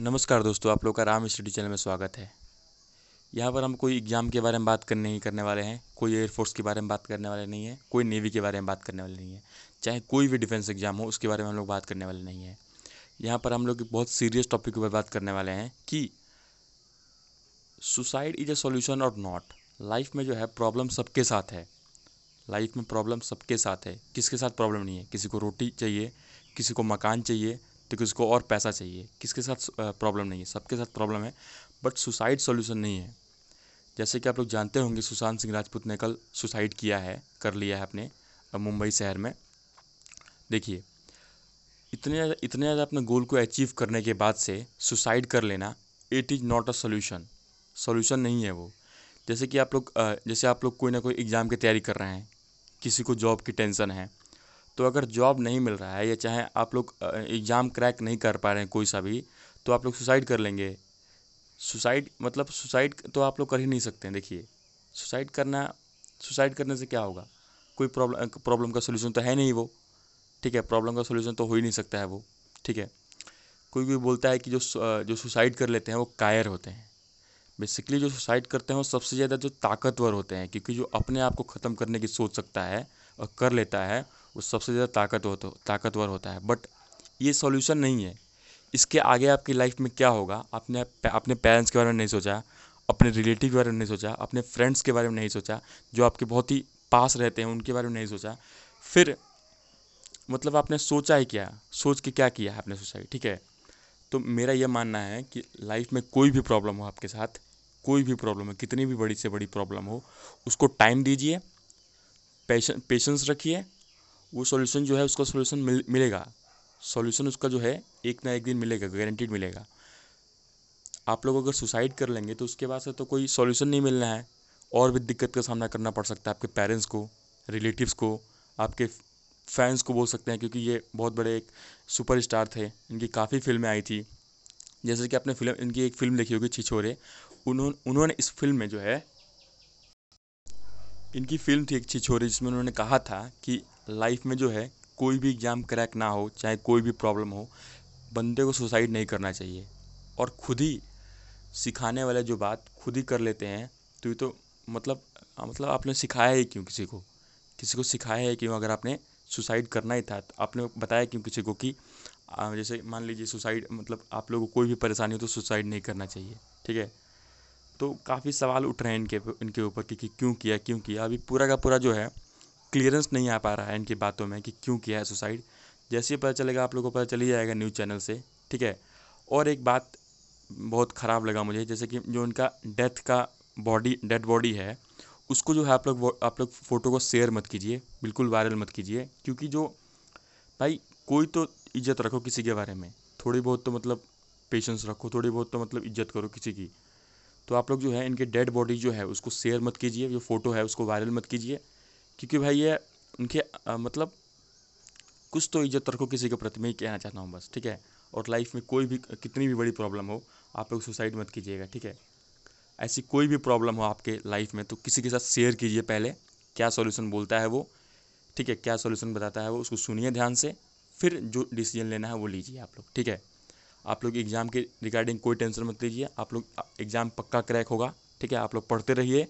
नमस्कार दोस्तों आप लोग का राम स्टडी चैनल में स्वागत है यहाँ पर हम कोई एग्ज़ाम के बारे में बात करने ही करने वाले हैं कोई एयरफोर्स के बारे में बात करने वाले नहीं है कोई नेवी के बारे में बात करने वाले नहीं है चाहे कोई भी डिफेंस एग्ज़ाम हो उसके बारे में हम लोग बात करने वाले नहीं है यहाँ पर हम लोग बहुत सीरियस टॉपिक के ऊपर बात करने वाले हैं कि सुसाइड इज़ अ सोल्यूशन और नॉट लाइफ में जो है प्रॉब्लम सबके साथ है लाइफ में प्रॉब्लम सबके साथ है किसके साथ प्रॉब्लम नहीं है किसी को रोटी चाहिए किसी को मकान चाहिए तो किसी और पैसा चाहिए किसके साथ प्रॉब्लम नहीं है सबके साथ प्रॉब्लम है बट सुसाइड सोल्यूशन नहीं है जैसे कि आप लोग जानते होंगे सुशांत सिंह राजपूत ने कल सुसाइड किया है कर लिया है अपने मुंबई शहर में देखिए इतने इतने ज़्यादा अपने गोल को अचीव करने के बाद से सुसाइड कर लेना it is not a solution solution नहीं है वो जैसे कि आप लोग जैसे आप लोग कोई ना कोई एग्ज़ाम की तैयारी कर रहे हैं किसी को जॉब की टेंशन है तो अगर जॉब नहीं मिल रहा है या चाहे आप लोग एग्ज़ाम क्रैक नहीं कर पा रहे हैं कोई सा भी तो आप लोग सुसाइड कर लेंगे सुसाइड मतलब सुसाइड तो आप लोग कर ही नहीं सकते हैं देखिए सुसाइड करना सुसाइड करने से क्या होगा कोई प्रॉब्लम प्रॉब्लम का सोल्यूशन तो है नहीं वो ठीक है प्रॉब्लम का सोल्यूशन तो हो ही नहीं सकता है वो ठीक है कोई कोई बोलता है कि जो जो सुसाइड कर लेते हैं वो कायर होते हैं बेसिकली जो सुसाइड करते हैं वो सबसे ज़्यादा जो ताकतवर होते हैं क्योंकि जो अपने आप को ख़त्म करने की सोच सकता है और कर लेता है वो सबसे ज़्यादा ताकतवर तो ताकतवर होता है बट ये सॉल्यूशन नहीं है इसके आगे आपकी लाइफ में क्या होगा आपने अपने पेरेंट्स के बारे में नहीं सोचा अपने रिलेटिव के बारे में नहीं सोचा अपने फ्रेंड्स के बारे में नहीं सोचा जो आपके बहुत ही पास रहते हैं उनके बारे में नहीं सोचा फिर मतलब आपने सोचा ही क्या सोच के क्या किया है आपने सोचा ही ठीक है तो मेरा यह मानना है कि लाइफ में कोई भी प्रॉब्लम हो आपके साथ कोई भी प्रॉब्लम है कितनी भी बड़ी से बड़ी प्रॉब्लम हो उसको टाइम दीजिए पेशेंस रखिए वो सॉल्यूशन जो है उसका सॉल्यूशन मिल, मिलेगा सॉल्यूशन उसका जो है एक ना एक दिन मिलेगा गारंटीड मिलेगा आप लोग अगर सुसाइड कर लेंगे तो उसके बाद से तो कोई सॉल्यूशन नहीं मिलना है और भी दिक्कत का सामना करना पड़ सकता है आपके पेरेंट्स को रिलेटिव्स को आपके फैंस को बोल सकते हैं क्योंकि ये बहुत बड़े एक स्टार थे इनकी काफ़ी फिल्में आई थी जैसे कि आपने फिल्म इनकी एक फिल्म देखी होगी छिछोरे उन्होंने उन्होंने इस फिल्म में जो है इनकी फिल्म थी एक छिछोरे जिसमें उन्होंने कहा था कि लाइफ में जो है कोई भी एग्ज़ाम क्रैक ना हो चाहे कोई भी प्रॉब्लम हो बंदे को सुसाइड नहीं करना चाहिए और खुद ही सिखाने वाले जो बात खुद ही कर लेते हैं तो ये तो मतलब हाँ, मतलब आपने सिखाया ही क्यों किसी को किसी को सिखाया है क्यों अगर आपने सुसाइड करना ही था तो आपने बताया क्यों किसी को कि जैसे मान लीजिए सुसाइड मतलब आप लोगों को कोई भी परेशानी हो तो सुसाइड नहीं करना चाहिए ठीक है तो काफ़ी सवाल उठ रहे हैं इनके इनके ऊपर कि, कि क्यों किया क्यों किया अभी पूरा का पूरा जो है क्लियरेंस नहीं आ पा रहा है इनकी बातों में कि क्यों किया है सुसाइड जैसे ही पता चलेगा आप लोगों को पता चल ही जाएगा न्यूज़ चैनल से ठीक है और एक बात बहुत ख़राब लगा मुझे जैसे कि जो उनका डेथ का बॉडी डेड बॉडी है उसको जो है आप लोग आप लोग फ़ोटो को शेयर मत कीजिए बिल्कुल वायरल मत कीजिए क्योंकि जो भाई कोई तो इज्जत रखो किसी के बारे में थोड़ी बहुत तो मतलब पेशेंस रखो थोड़ी बहुत तो मतलब इज्जत करो किसी की तो आप लोग जो है इनके डेड बॉडी जो है उसको शेयर मत कीजिए जो फ़ोटो है उसको वायरल मत कीजिए क्योंकि भाई ये उनके मतलब कुछ तो इज्जत रखो किसी के प्रति मैं ही कहना चाहता हूँ बस ठीक है और लाइफ में कोई भी कितनी भी बड़ी प्रॉब्लम हो आप लोग सुसाइड मत कीजिएगा ठीक है ऐसी कोई भी प्रॉब्लम हो आपके लाइफ में तो किसी के साथ शेयर कीजिए पहले क्या सॉल्यूशन बोलता है वो ठीक है क्या सॉल्यूशन बताता है वो उसको सुनिए ध्यान से फिर जो डिसीजन लेना है वो लीजिए आप लोग ठीक है आप लोग एग्ज़ाम के रिगार्डिंग कोई टेंशन मत लीजिए आप लोग एग्ज़ाम पक्का क्रैक होगा ठीक है आप लोग पढ़ते रहिए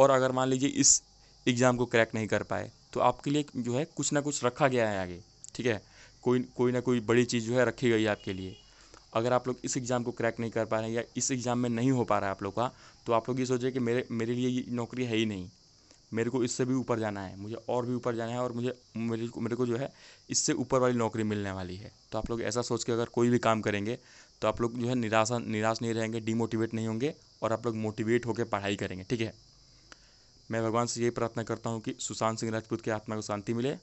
और अगर मान लीजिए इस एग्ज़ाम को क्रैक नहीं कर पाए तो आपके लिए जो है कुछ ना कुछ रखा गया है आगे ठीक है कोई कोई ना कोई बड़ी चीज़ जो है रखी गई है आपके लिए अगर आप लोग इस एग्ज़ाम को क्रैक नहीं कर पा रहे हैं या इस एग्ज़ाम में नहीं हो पा रहा है आप लोग का तो आप लोग ये सोचिए कि मेरे मेरे लिए ये नौकरी है ही नहीं मेरे को इससे भी ऊपर जाना है मुझे और भी ऊपर जाना है और मुझे मेरे को मेरे को जो है इससे ऊपर वाली नौकरी मिलने वाली है तो आप लोग ऐसा सोच के अगर कोई भी काम करेंगे तो आप लोग जो है निराशा निराश नहीं रहेंगे डिमोटिवेट नहीं होंगे और आप लोग मोटिवेट होकर पढ़ाई करेंगे ठीक है मैं भगवान से यही प्रार्थना करता हूँ कि सुशांत सिंह राजपूत की आत्मा को शांति मिले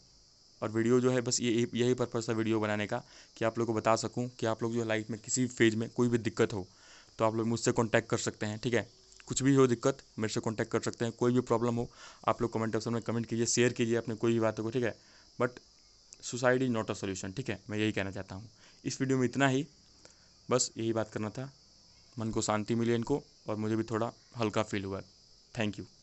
और वीडियो जो है बस ये यही पर्पज़ था वीडियो बनाने का कि आप लोग को बता सकूँ कि आप लोग जो लाइफ में किसी भी फेज में कोई भी दिक्कत हो तो आप लोग मुझसे कॉन्टैक्ट कर सकते हैं ठीक है कुछ भी हो दिक्कत मेरे से कॉन्टैक्ट कर सकते हैं कोई भी प्रॉब्लम हो आप लोग कमेंट ऑप्शन में कमेंट कीजिए शेयर कीजिए अपने कोई भी बातों को ठीक है but suicide is not a solution ठीक है मैं यही कहना चाहता हूँ इस वीडियो में इतना ही बस यही बात करना था मन को शांति मिली इनको और मुझे भी थोड़ा हल्का फील हुआ थैंक यू